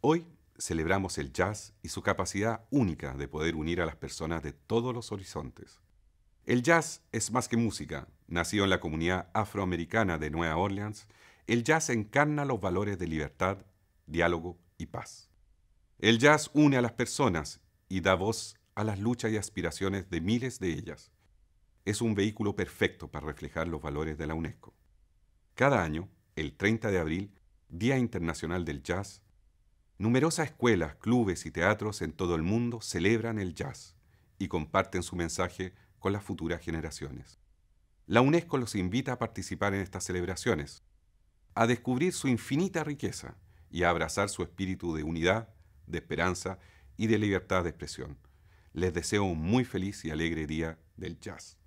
Hoy celebramos el jazz y su capacidad única de poder unir a las personas de todos los horizontes. El jazz es más que música. Nacido en la comunidad afroamericana de Nueva Orleans, el jazz encarna los valores de libertad, diálogo y paz. El jazz une a las personas y da voz a las luchas y aspiraciones de miles de ellas. Es un vehículo perfecto para reflejar los valores de la UNESCO. Cada año, el 30 de abril, Día Internacional del Jazz, Numerosas escuelas, clubes y teatros en todo el mundo celebran el jazz y comparten su mensaje con las futuras generaciones. La UNESCO los invita a participar en estas celebraciones, a descubrir su infinita riqueza y a abrazar su espíritu de unidad, de esperanza y de libertad de expresión. Les deseo un muy feliz y alegre día del jazz.